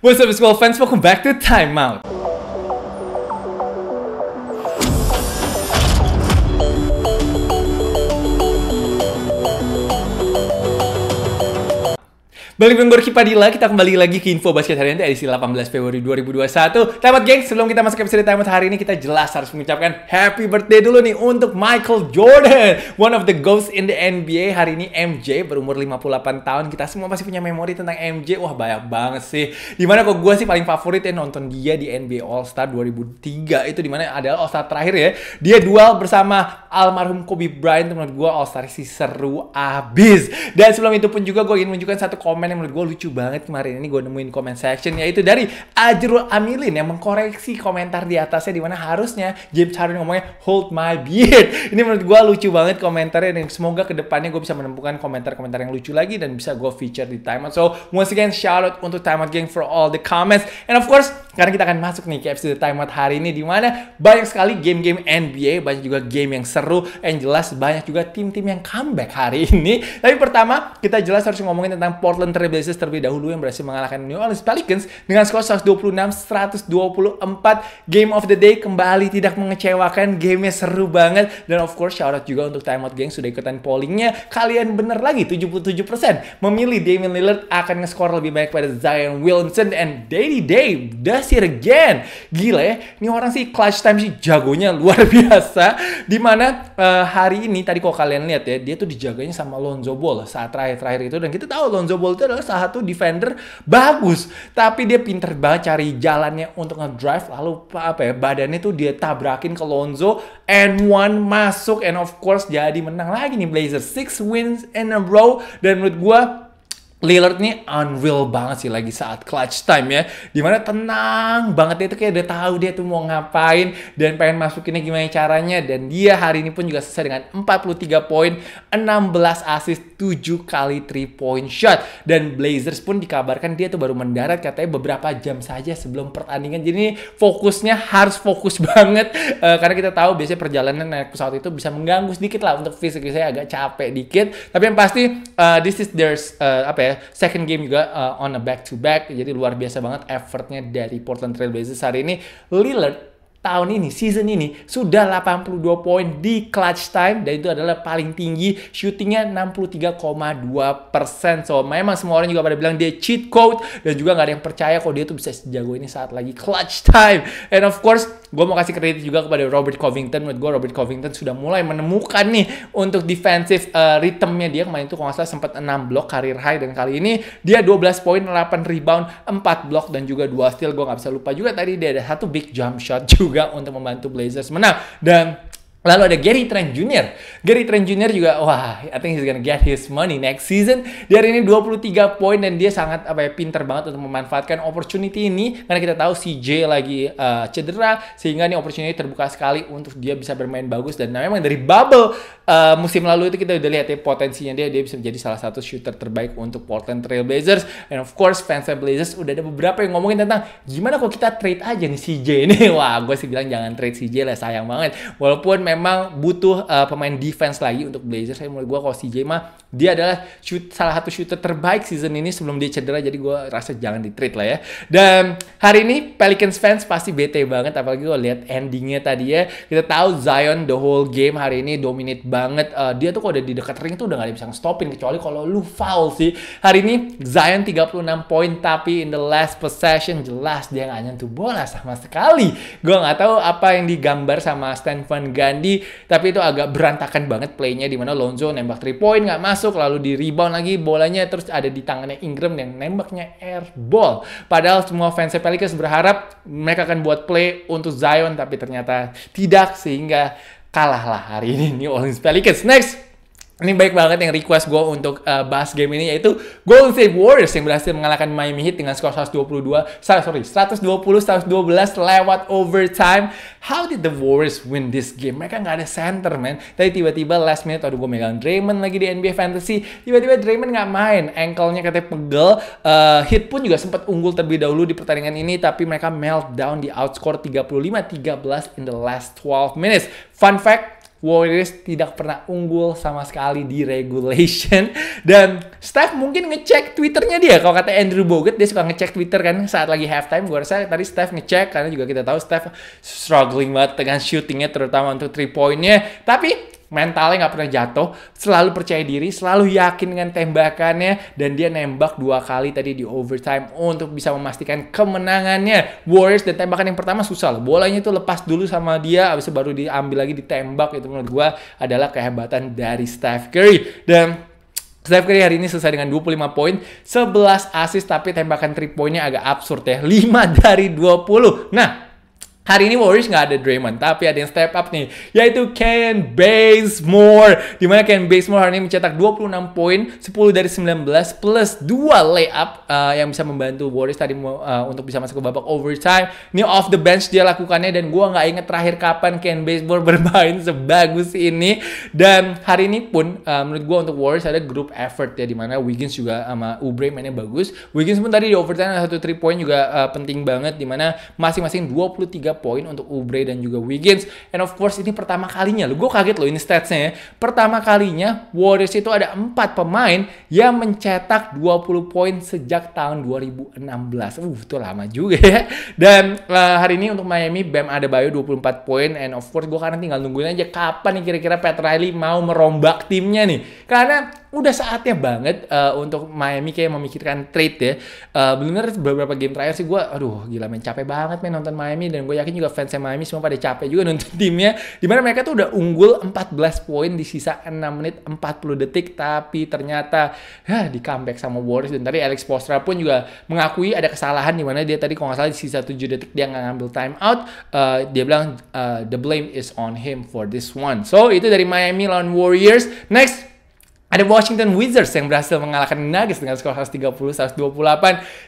What's up, it's Will fans, welcome back to Timeout. Balik dengan Gorky Padilla, kita kembali lagi ke Info Basket hari ini edisi 18 Februari 2021. Tamat geng, sebelum kita masuk ke episode Tamat hari ini, kita jelas harus mengucapkan happy birthday dulu nih untuk Michael Jordan. One of the ghosts in the NBA. Hari ini MJ berumur 58 tahun. Kita semua pasti punya memori tentang MJ. Wah, banyak banget sih. Dimana kok gue sih paling favorit ya nonton dia di NBA All-Star 2003. Itu dimana ada All-Star terakhir ya. Dia duel bersama almarhum Kobe Bryant. Menurut gue All-Star sih seru abis. Dan sebelum itu pun juga gue ingin menunjukkan satu komen komen yang menurut gue lucu banget kemarin ini gue nemuin comment section yaitu dari Ajrul Amilin yang mengkoreksi komentar di atasnya di mana harusnya James Harden ngomongnya hold my beard. Ini menurut gue lucu banget komentarnya dan semoga kedepannya gue bisa menemukan komentar-komentar yang lucu lagi dan bisa gue feature di Time So once again shout out untuk Time Gang for all the comments and of course karena kita akan masuk nih ke episode Timeout hari ini di mana banyak sekali game-game NBA, banyak juga game yang seru, yang jelas banyak juga tim-tim yang comeback hari ini. Tapi pertama, kita jelas harus ngomongin tentang Portland Trailblazers terlebih dahulu yang berhasil mengalahkan New Orleans Pelicans dengan skor 126-124. Game of the day kembali tidak mengecewakan, gamenya seru banget. Dan of course, shout out juga untuk Timeout Gang sudah ikutan pollingnya. Kalian bener lagi 77% memilih Damian Lillard akan nge-score lebih banyak pada Zion Williamson and Daily Day. Das Sir regen gile ya, ini orang sih clutch time sih jagonya luar biasa. Dimana uh, eh, hari ini tadi kok kalian lihat ya, dia tuh dijaganya sama Lonzo Ball saat terakhir-terakhir itu. Dan kita tahu Lonzo Ball itu adalah salah satu defender bagus. Tapi dia pinter banget cari jalannya untuk ngedrive. Lalu apa ya, badannya tuh dia tabrakin ke Lonzo. And one masuk. And of course jadi menang lagi nih Blazers. Six wins in a row. Dan menurut gue Lillard ini unreal banget sih lagi saat clutch time ya. Dimana tenang banget itu kayak udah tahu dia tuh mau ngapain dan pengen masukinnya gimana caranya. Dan dia hari ini pun juga selesai dengan 43 poin, 16 assist, 7 kali 3 point shot. Dan Blazers pun dikabarkan dia tuh baru mendarat katanya beberapa jam saja sebelum pertandingan. Jadi fokusnya harus fokus banget. Uh, karena kita tahu biasanya perjalanan naik pesawat itu bisa mengganggu sedikit lah untuk fisik saya agak capek dikit. Tapi yang pasti uh, this is their uh, apa ya ya. Second game juga uh, on a back to back. Jadi luar biasa banget effortnya dari Portland Trail hari ini. Lillard tahun ini, season ini sudah 82 poin di clutch time dan itu adalah paling tinggi shootingnya 63,2 So memang semua orang juga pada bilang dia cheat code dan juga gak ada yang percaya kalau dia tuh bisa sejago ini saat lagi clutch time. And of course, gue mau kasih kredit juga kepada Robert Covington. Menurut gue Robert Covington sudah mulai menemukan nih untuk defensive uh, rhythmnya dia kemarin itu kalau nggak salah sempat 6 blok karir high dan kali ini dia 12 poin, 8 rebound, 4 blok dan juga 2 steal. Gue nggak bisa lupa juga tadi dia ada satu big jump shot juga juga untuk membantu Blazers menang. Dan Lalu ada Gary Trent Jr. Gary Trent Jr. juga, wah, I think he's gonna get his money next season. Di hari ini 23 poin dan dia sangat apa ya, pinter banget untuk memanfaatkan opportunity ini. Karena kita tahu CJ lagi uh, cedera, sehingga ini opportunity terbuka sekali untuk dia bisa bermain bagus. Dan nah, memang dari bubble Eh, musim lalu itu kita udah lihat ya potensinya dia dia bisa menjadi salah satu shooter terbaik untuk Portland Trail Blazers and of course fans Blazers udah ada beberapa yang ngomongin tentang gimana kok kita trade aja nih CJ ini wah gue sih bilang jangan trade CJ lah sayang banget walaupun memang butuh uh, pemain defense lagi untuk Blazers saya menurut gue kalau CJ mah dia adalah shoot, salah satu shooter terbaik season ini sebelum dia cedera jadi gue rasa jangan di trade lah ya dan hari ini Pelicans fans pasti bete banget apalagi gue lihat endingnya tadi ya kita tahu Zion the whole game hari ini dominate banget banget. Uh, dia tuh kalau udah di dekat ring tuh udah gak ada bisa stopin kecuali kalau lu foul sih. Hari ini Zion 36 poin tapi in the last possession jelas dia nggak nyentuh bola sama sekali. gue nggak tahu apa yang digambar sama Stan Van Gundy tapi itu agak berantakan banget playnya di mana Lonzo nembak 3 poin nggak masuk lalu di rebound lagi bolanya terus ada di tangannya Ingram yang nembaknya air ball. Padahal semua fans Pelicans berharap mereka akan buat play untuk Zion tapi ternyata tidak sehingga kalahlah hari ini New Orleans Pelicans. Next! Ini baik banget yang request gue untuk uh, bahas game ini yaitu Golden State Warriors yang berhasil mengalahkan Miami Heat dengan skor 122, sorry, 120 112 lewat overtime. How did the Warriors win this game? Mereka nggak ada center, man. Tadi tiba-tiba last minute, aduh gue megang Draymond lagi di NBA Fantasy. Tiba-tiba Draymond nggak main, ankle-nya katanya pegel. Uh, Heat pun juga sempat unggul terlebih dahulu di pertandingan ini, tapi mereka meltdown di outscore 35-13 in the last 12 minutes. Fun fact, Warriors tidak pernah unggul sama sekali di regulation. Dan Steph mungkin ngecek Twitternya dia. Kalau kata Andrew Bogut, dia suka ngecek Twitter kan saat lagi halftime. Gue rasa tadi Steph ngecek, karena juga kita tahu Steph struggling banget dengan shootingnya, terutama untuk three pointnya. Tapi mentalnya nggak pernah jatuh, selalu percaya diri, selalu yakin dengan tembakannya, dan dia nembak dua kali tadi di overtime untuk bisa memastikan kemenangannya. Warriors dan tembakan yang pertama susah loh, bolanya itu lepas dulu sama dia, abis itu baru diambil lagi ditembak, itu menurut gue adalah kehebatan dari Steph Curry. Dan Steph Curry hari ini selesai dengan 25 poin, 11 assist tapi tembakan 3 poinnya agak absurd ya. 5 dari 20. Nah, Hari ini Warriors nggak ada Draymond, tapi ada yang step up nih, yaitu Ken Bazemore. Dimana Ken Bazemore hari ini mencetak 26 poin, 10 dari 19, plus 2 layup uh, yang bisa membantu Warriors tadi uh, untuk bisa masuk ke babak overtime. Ini off the bench dia lakukannya, dan gue nggak inget terakhir kapan Ken Bazemore bermain sebagus ini. Dan hari ini pun, uh, menurut gue untuk Warriors ada group effort ya, dimana Wiggins juga sama Ubre mainnya bagus. Wiggins pun tadi di overtime ada satu 3 point juga uh, penting banget, dimana masing-masing 23 poin untuk Oubre dan juga Wiggins. And of course ini pertama kalinya, lo gue kaget loh ini statsnya ya. Pertama kalinya Warriors itu ada empat pemain yang mencetak 20 poin sejak tahun 2016. Uh, itu lama juga ya. Dan uh, hari ini untuk Miami, Bam ada Adebayo 24 poin. And of course gue karena tinggal nungguin aja kapan nih kira-kira Pat Riley mau merombak timnya nih. Karena udah saatnya banget uh, untuk Miami kayak memikirkan trade ya. Uh, eh, Benar beberapa game terakhir sih gue, aduh gila main capek banget men nonton Miami dan gue yakin juga fansnya Miami semua pada capek juga nonton timnya. Dimana mereka tuh udah unggul 14 poin di sisa 6 menit 40 detik tapi ternyata ya di comeback sama Warriors dan tadi Alex Postra pun juga mengakui ada kesalahan di mana dia tadi kalau nggak salah di sisa 7 detik dia nggak ngambil time out. Uh, dia bilang uh, the blame is on him for this one. So itu dari Miami lawan Warriors. Next ada Washington Wizards yang berhasil mengalahkan Nuggets dengan skor 130-128.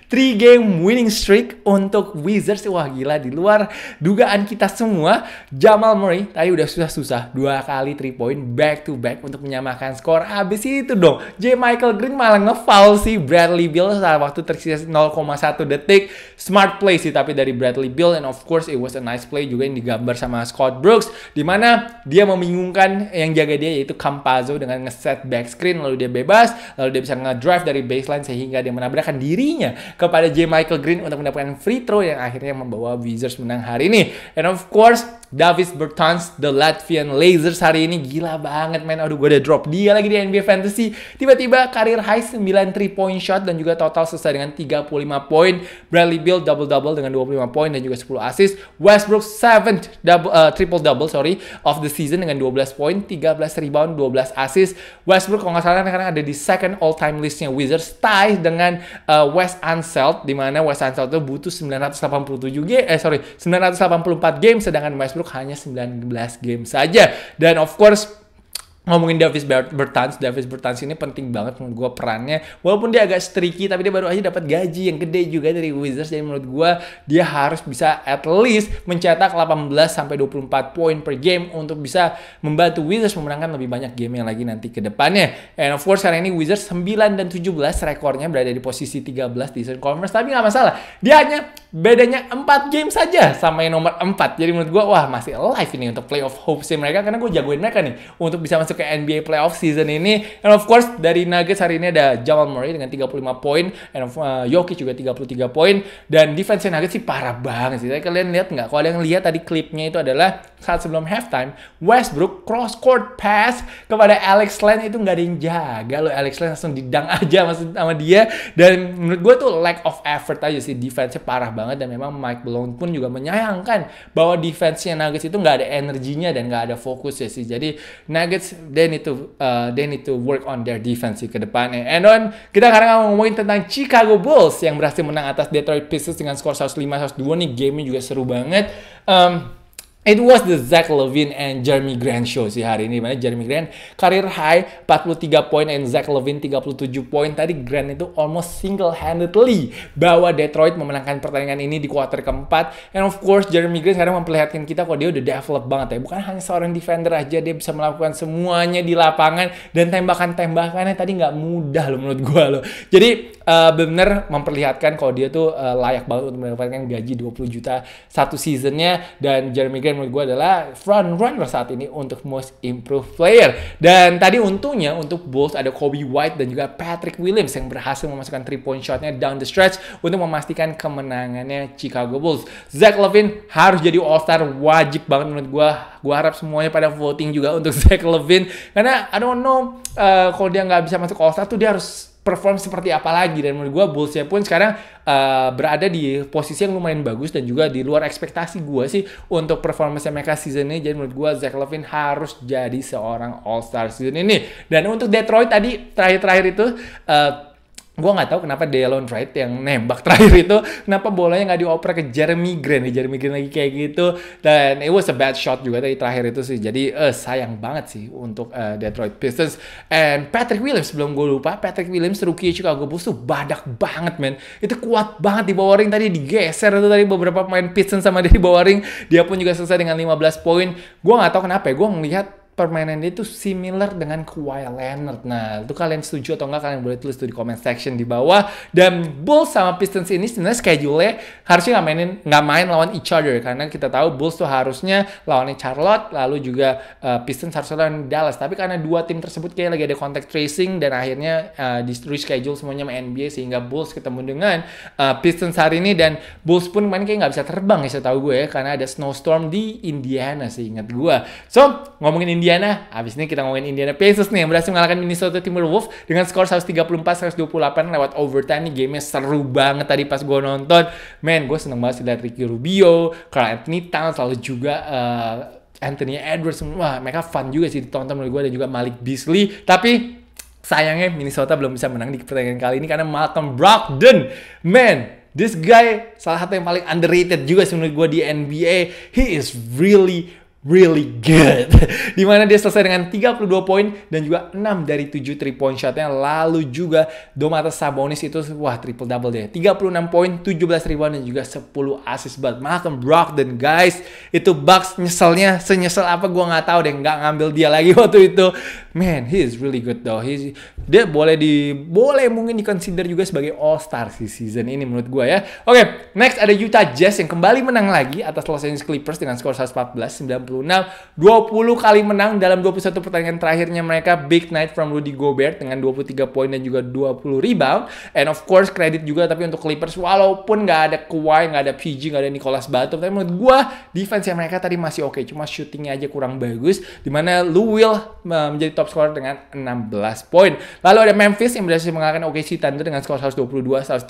3 game winning streak untuk Wizards. Wah gila, di luar dugaan kita semua. Jamal Murray tadi udah susah-susah. Dua kali 3 point back to back untuk menyamakan skor. Abis itu dong, J. Michael Green malah ngefoul si Bradley Beal saat waktu tersisa 0,1 detik. Smart play sih tapi dari Bradley Beal. And of course it was a nice play juga yang digambar sama Scott Brooks. Dimana dia membingungkan yang jaga dia yaitu Campazzo dengan ngeset back screen lalu dia bebas lalu dia bisa ngedrive dari baseline sehingga dia menabrakkan dirinya kepada J Michael Green untuk mendapatkan free throw yang akhirnya membawa Wizards menang hari ini and of course Davis Bertans, the Latvian Lasers hari ini gila banget men. Aduh gue udah drop dia lagi di NBA Fantasy. Tiba-tiba karir high 9 3 point shot dan juga total selesai dengan 35 poin. Bradley Beal double-double dengan 25 poin dan juga 10 assist. Westbrook 7th double, uh, triple-double sorry of the season dengan 12 poin, 13 rebound, 12 assist. Westbrook kalau nggak salah kadang ada di second all-time listnya Wizards tie dengan uh, West Unseld di mana West Unseld itu butuh 987 game eh sorry 984 game sedangkan Westbrook Westbrook hanya 19 game saja. Dan of course ngomongin Davis Bertans, Davis Bertans ini penting banget menurut gue perannya. Walaupun dia agak streaky, tapi dia baru aja dapat gaji yang gede juga dari Wizards. Jadi menurut gue dia harus bisa at least mencetak 18 sampai 24 poin per game untuk bisa membantu Wizards memenangkan lebih banyak game yang lagi nanti ke depannya. And of course sekarang ini Wizards 9 dan 17 rekornya berada di posisi 13 di Eastern Conference, tapi nggak masalah. Dia hanya bedanya 4 game saja sama yang nomor 4. Jadi menurut gue wah masih alive ini untuk playoff hopes mereka karena gue jagoin mereka nih untuk bisa masuk ke NBA playoff season ini. And of course dari Nuggets hari ini ada Jamal Murray dengan 35 poin, and of, uh, Jokic juga 33 poin dan defense Nuggets sih parah banget sih. Tapi kalian lihat nggak? Kalau yang lihat tadi klipnya itu adalah saat sebelum halftime Westbrook cross court pass kepada Alex Len itu nggak ada yang jaga loh Alex Len langsung didang aja maksud sama dia dan menurut gue tuh lack of effort aja sih defense-nya parah banget dan memang Mike Malone pun juga menyayangkan bahwa defense-nya Nuggets itu nggak ada energinya dan nggak ada fokus ya sih jadi Nuggets they need to uh, they need to work on their defense ke depannya. And on kita sekarang ngomongin tentang Chicago Bulls yang berhasil menang atas Detroit Pistons dengan skor 105-102 nih game-nya juga seru banget. Um, It was the Zach Levine and Jeremy Grant show sih hari ini. Mana Jeremy Grant karir high 43 poin and Zach Levine 37 poin. Tadi Grant itu almost single-handedly bawa Detroit memenangkan pertandingan ini di kuarter keempat. And of course Jeremy Grant sekarang memperlihatkan kita kok dia udah develop banget ya. Bukan hanya seorang defender aja, dia bisa melakukan semuanya di lapangan. Dan tembakan-tembakannya tadi nggak mudah loh menurut gue loh. Jadi uh, eh, benar memperlihatkan kalau dia tuh uh, layak banget untuk mendapatkan gaji 20 juta satu seasonnya dan Jeremy Grant menurut gue adalah front runner saat ini untuk most improved player dan tadi untungnya untuk Bulls ada Kobe White dan juga Patrick Williams yang berhasil memasukkan three point shotnya down the stretch untuk memastikan kemenangannya Chicago Bulls Zach Levine harus jadi All Star wajib banget menurut gue gue harap semuanya pada voting juga untuk Zach Levine karena I don't know uh, kalau dia nggak bisa masuk All Star tuh dia harus perform seperti apa lagi dan menurut gue Bullsnya pun sekarang uh, berada di posisi yang lumayan bagus dan juga di luar ekspektasi gue sih untuk performance mereka season ini jadi menurut gue Zach Levine harus jadi seorang All Star season ini dan untuk Detroit tadi terakhir-terakhir itu uh, gue nggak tahu kenapa Delon Wright yang nembak terakhir itu kenapa bolanya nggak dioper ke Jeremy Grant nih Jeremy Grant lagi kayak gitu dan it was a bad shot juga tadi terakhir itu sih jadi uh, sayang banget sih untuk uh, Detroit Pistons and Patrick Williams belum gue lupa Patrick Williams rookie Chicago Bulls tuh badak banget men itu kuat banget di bawah ring tadi digeser itu tadi beberapa pemain Pistons sama dia di bawah ring dia pun juga selesai dengan 15 poin gue nggak tahu kenapa ya gue ngelihat permainan dia itu similar dengan Kawhi Leonard. Nah, itu kalian setuju atau enggak kalian boleh tulis tuh di comment section di bawah. Dan Bulls sama Pistons ini sebenarnya schedule-nya harusnya nggak mainin nggak main lawan each other karena kita tahu Bulls tuh harusnya lawannya Charlotte, lalu juga uh, Pistons harusnya lawan Dallas. Tapi karena dua tim tersebut kayak lagi ada contact tracing dan akhirnya uh, di reschedule semuanya sama NBA sehingga Bulls ketemu dengan uh, Pistons hari ini dan Bulls pun main kayak nggak bisa terbang ya saya tahu gue ya, karena ada snowstorm di Indiana sih ingat gue. So ngomongin Indiana Indiana. Habis ini kita ngomongin Indiana Pacers nih yang berhasil mengalahkan Minnesota Timberwolves dengan skor 134-128 lewat overtime. Ini gamenya seru banget tadi pas gue nonton. Man, gue seneng banget sih lihat Ricky Rubio, Carl Anthony Towns, lalu juga uh, Anthony Edwards. Wah, mereka fun juga sih ditonton menurut gue dan juga Malik Beasley. Tapi sayangnya Minnesota belum bisa menang di pertandingan kali ini karena Malcolm Brogdon, man, This guy salah satu yang paling underrated juga sih menurut gue di NBA. He is really really good. Dimana dia selesai dengan 32 poin dan juga 6 dari 7 3 point shotnya. Lalu juga Domata Sabonis itu wah triple double deh. 36 poin, 17 rebound dan juga 10 assist But Malcolm Brogdon guys. Itu Bucks nyeselnya senyesel apa gua nggak tahu deh nggak ngambil dia lagi waktu itu man, he is really good though. He dia boleh di boleh mungkin diconsider juga sebagai all star si season ini menurut gue ya. Oke, okay, next ada Utah Jazz yang kembali menang lagi atas Los Angeles Clippers dengan skor 114 96 20 kali menang dalam 21 pertandingan terakhirnya mereka big night from Rudy Gobert dengan 23 poin dan juga 20 rebound and of course credit juga tapi untuk Clippers walaupun nggak ada Kawhi, nggak ada PG, nggak ada Nicholas Batum tapi menurut gue defense mereka tadi masih oke okay, cuma shootingnya aja kurang bagus dimana Lou Will eh, menjadi top skor dengan 16 poin. Lalu ada Memphis yang berhasil mengalahkan OKC Thunder dengan skor 122-113.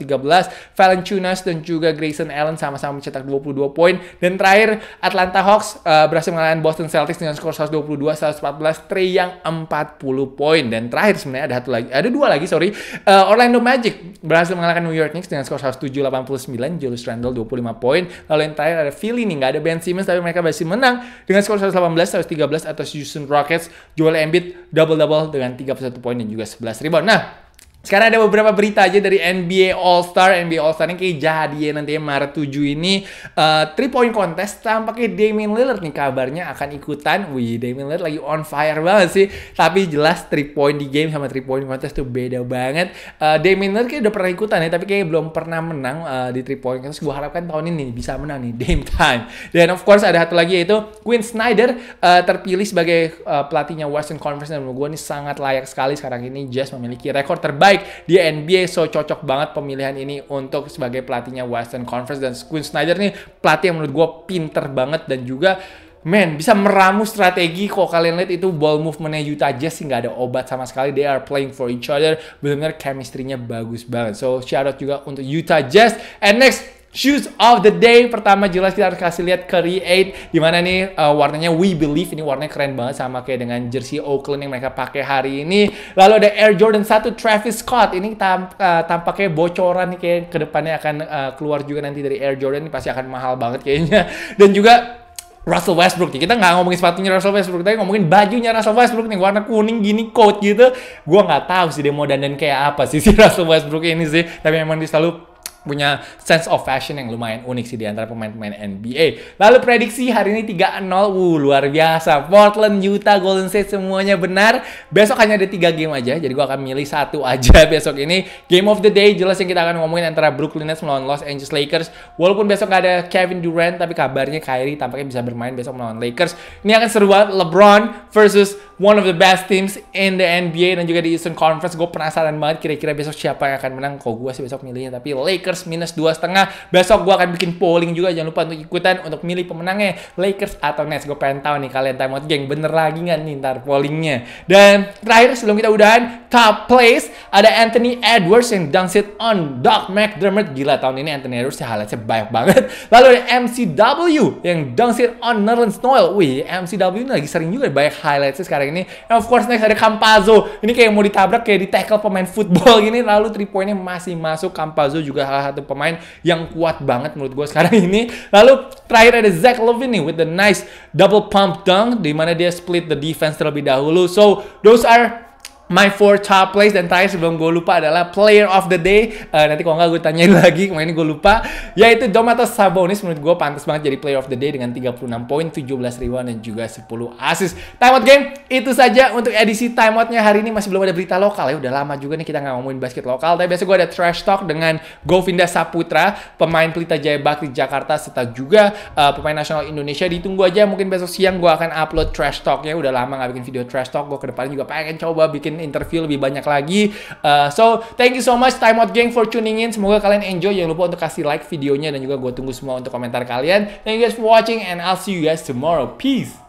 Valanciunas dan juga Grayson Allen sama-sama mencetak 22 poin. Dan terakhir Atlanta Hawks uh, berhasil mengalahkan Boston Celtics dengan skor 122-114. Trey yang 40 poin. Dan terakhir sebenarnya ada satu lagi, ada dua lagi sorry. Uh, Orlando Magic berhasil mengalahkan New York Knicks dengan skor 107-89. Julius Randle 25 poin. Lalu yang terakhir ada Philly nih, nggak ada Ben Simmons tapi mereka berhasil menang dengan skor 118-113 atas Houston Rockets. Joel Embiid double-double dengan 31 poin dan juga 11 rebound. Nah, sekarang ada beberapa berita aja dari NBA All-Star. NBA All-Star ini kayak jadi nantinya Maret 7 ini. Uh, eh, three point contest tampaknya Damian Lillard nih kabarnya akan ikutan. Wih, Damian Lillard lagi on fire banget sih. Tapi jelas three point di game sama three point contest tuh beda banget. Uh, Damian Lillard kayak udah pernah ikutan ya, tapi kayak belum pernah menang uh, di three point contest. Gue harapkan tahun ini bisa menang nih, Dame time. Dan of course ada satu lagi yaitu Quinn Snyder uh, terpilih sebagai uh, pelatihnya Western Conference. Dan menurut gue nih sangat layak sekali sekarang ini. Jazz memiliki rekor terbaik terbaik di NBA. So cocok banget pemilihan ini untuk sebagai pelatihnya Western Conference dan Quinn Snyder nih pelatih yang menurut gue pinter banget dan juga Man, bisa meramu strategi kok kalian lihat itu ball movement-nya Utah Jazz sih nggak ada obat sama sekali. They are playing for each other. Benar-benar chemistry-nya bagus banget. So shout out juga untuk Utah Jazz. And next Shoes of the day pertama jelas kita harus kasih lihat Create mana nih uh, warnanya We Believe ini warnanya keren banget sama kayak dengan jersey Oakland yang mereka pakai hari ini. Lalu ada Air Jordan 1 Travis Scott ini uh, tampaknya bocoran nih kayak kedepannya akan uh, keluar juga nanti dari Air Jordan ini pasti akan mahal banget kayaknya. Dan juga Russell Westbrook nih. Kita nggak ngomongin sepatunya Russell Westbrook, tapi ngomongin bajunya Russell Westbrook nih. Warna kuning gini, coat gitu. Gue nggak tahu sih dia mau dandan kayak apa sih si Russell Westbrook ini sih. Tapi emang dia selalu punya sense of fashion yang lumayan unik sih di antara pemain-pemain NBA. Lalu prediksi hari ini 3-0. Wuh, luar biasa. Portland, Utah, Golden State semuanya benar. Besok hanya ada 3 game aja. Jadi gue akan milih satu aja besok ini. Game of the day jelas yang kita akan ngomongin antara Brooklyn Nets melawan Los Angeles Lakers. Walaupun besok gak ada Kevin Durant, tapi kabarnya Kyrie tampaknya bisa bermain besok melawan Lakers. Ini akan seru banget LeBron versus one of the best teams in the NBA dan juga di Eastern Conference. Gue penasaran banget kira-kira besok siapa yang akan menang. Kok gue sih besok milihnya, tapi Lakers Lakers minus dua setengah. Besok gue akan bikin polling juga. Jangan lupa untuk ikutan untuk milih pemenangnya Lakers atau Nets. Gue pengen tahu nih kalian timeout geng bener lagi nggak nih ntar pollingnya. Dan terakhir sebelum kita udahan top place ada Anthony Edwards yang dunk it on Doc McDermott. Gila tahun ini Anthony Edwards highlightnya banyak banget. Lalu ada MCW yang dunk it on Nerlens Noel. Wih MCW ini lagi sering juga banyak highlightnya sekarang ini. And of course next ada Campazzo. Ini kayak mau ditabrak kayak di tackle pemain football gini. Lalu 3 pointnya masih masuk. Campazzo juga salah satu pemain yang kuat banget menurut gue sekarang ini. Lalu terakhir ada Zach Levine nih with the nice double pump dunk di mana dia split the defense terlebih dahulu. So those are my four top plays dan terakhir sebelum gue lupa adalah player of the day uh, nanti kalau nggak gue tanyain lagi kemarin gue lupa yaitu Domantas Sabonis menurut gue pantas banget jadi player of the day dengan 36 poin 17 rebound dan juga 10 assist timeout game itu saja untuk edisi timeoutnya hari ini masih belum ada berita lokal ya udah lama juga nih kita nggak ngomongin basket lokal tapi biasa gue ada trash talk dengan Govinda Saputra pemain Pelita Jaya Bakti Jakarta serta juga uh, pemain nasional Indonesia ditunggu aja mungkin besok siang gue akan upload trash talknya. udah lama nggak bikin video trash talk gue kedepannya juga pengen coba bikin interview lebih banyak lagi. Uh, so, thank you so much Time Out Gang for tuning in. Semoga kalian enjoy. Jangan lupa untuk kasih like videonya dan juga gue tunggu semua untuk komentar kalian. Thank you guys for watching and I'll see you guys tomorrow. Peace.